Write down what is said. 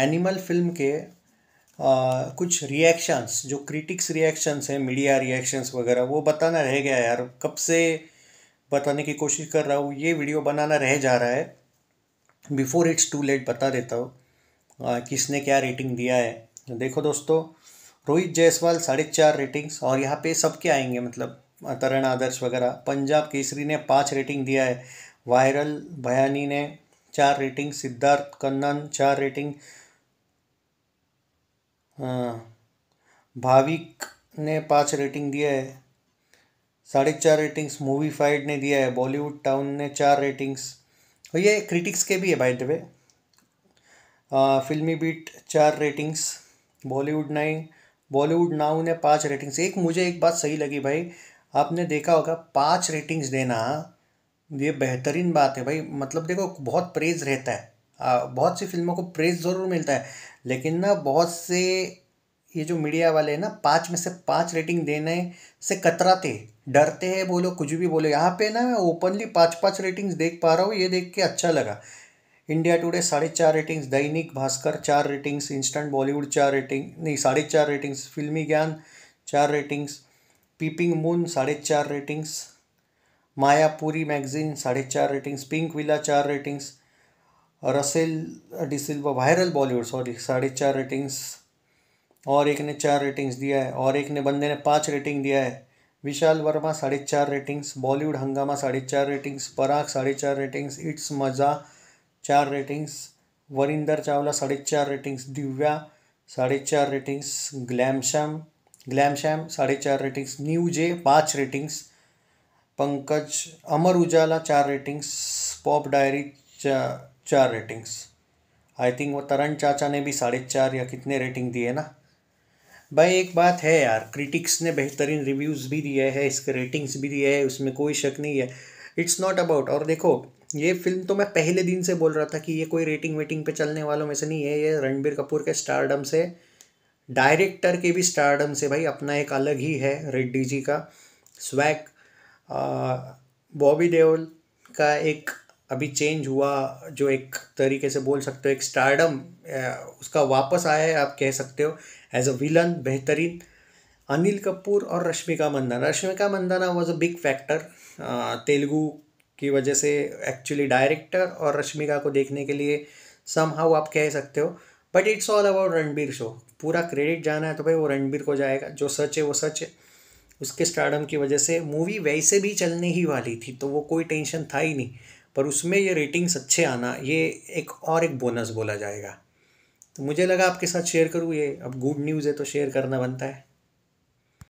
Animal film के आ, कुछ reactions जो क्रिटिक्स रिएक्शंस हैं मीडिया रिएक्शंस वगैरह वो बताना रह गया यार कब से बताने की कोशिश कर रहा हूँ ये वीडियो बनाना रह जा रहा है बिफोर इट्स टू लेट बता देता हूँ किसने क्या रेटिंग दिया है देखो दोस्तों रोहित जायसवाल साढ़े चार रेटिंग्स और यहाँ पे सबके आएंगे मतलब तरण आदर्श वगैरह पंजाब केसरी ने पाँच रेटिंग दिया है वायरल भयानी ने चार रेटिंग सिद्धार्थ कन्नन चार रेटिंग हाँ। भाविक ने पाँच रेटिंग दिया है साढ़े चार रेटिंग्स मूवी फाइड ने दिया है बॉलीवुड टाउन ने चार रेटिंग्स और ये क्रिटिक्स के भी है by the way Filmibeat चार ratings Bollywood nine Bollywood now ने पाँच रेटिंग्स एक मुझे एक बात सही लगी भाई आपने देखा होगा पाँच रेटिंग्स देना ये बेहतरीन बात है भाई मतलब देखो बहुत प्रेज रहता है बहुत सी फिल्मों को प्रेज ज़रूर मिलता है लेकिन ना बहुत से ये जो मीडिया वाले हैं ना पाँच में से पाँच रेटिंग देने से कतराते डरते हैं बोलो कुछ भी बोलो यहाँ पे ना मैं ओपनली पाँच पाँच रेटिंग्स देख पा रहा हूँ ये देख के अच्छा लगा इंडिया टुडे साढ़े चार रेटिंग्स दैनिक भास्कर चार रेटिंग्स इंस्टेंट बॉलीवुड चार रेटिंग नहीं साढ़े चार रेटिंग्स फिल्मी ज्ञान चार रेटिंग्स पीपिंग मून साढ़े चार रेटिंग्स मायापुरी मैगजीन साढ़े चार रेटिंग्स पिंक विला चार ratings Russell D'Silva viral Bollywood sorry साढ़े चार रेटिंग्स और एक ने चार रेटिंग्स दिया है और एक ने बंदे ने पाँच रेटिंग दिया है विशाल वर्मा साढ़े चार रेटिंग्स बॉलीवुड हंगामा साढ़े चार रेटिंग्स पराग साढ़े चार रेटिंग्स इट्स मज़ा चार रेटिंग्स वरिंदर चावला साढ़े चार रेटिंग्स दिव्या साढ़े चार रेटिंग्स ग्लैमशैम ग्लैमशैम साढ़े चार रेटिंग्स न्यू जे पाँच रेटिंग्स पंकज अमर उजाला चार रेटिंग्स पॉप डायरी चा चार रेटिंग्स आई थिंक वो तरण चाचा ने भी साढ़े चार या कितने रेटिंग दिए ना भाई एक बात है यार क्रिटिक्स ने बेहतरीन रिव्यूज़ भी दिए हैं इसके रेटिंग्स भी दिए हैं उसमें कोई शक नहीं है इट्स नॉट अबाउट और देखो ये फिल्म तो मैं पहले दिन से बोल रहा था कि ये कोई रेटिंग वेटिंग पे चलने वालों में से नहीं है ये रणबीर कपूर के स्टारडम से डायरेक्टर के भी स्टारडम से भाई अपना एक अलग ही है रेड्डी जी का स्वैक बॉबी देओल का एक अभी चेंज हुआ जो एक तरीके से बोल सकते हो एक स्टारडम उसका वापस आया है आप कह सकते हो एज अ विलन बेहतरीन अनिल कपूर और Rashmika Mandanna Rashmika Mandanna was a big factor Telugu की वजह से एक्चुअली डायरेक्टर और रश्मिका को देखने के लिए सम हाउ आप कह सकते हो but it's all about Ranbir show पूरा क्रेडिट जाना है तो भाई वो रणबीर को जाएगा जो सच है वो सच है उसके स्टार्डम की वजह से मूवी वैसे भी चलने ही वाली थी तो वो कोई टेंशन था ही नहीं पर उसमें ये रेटिंग्स अच्छे आना ये एक और एक बोनस बोला जाएगा तो मुझे लगा आपके साथ शेयर करूँ ये अब गुड न्यूज़ है तो शेयर करना बनता है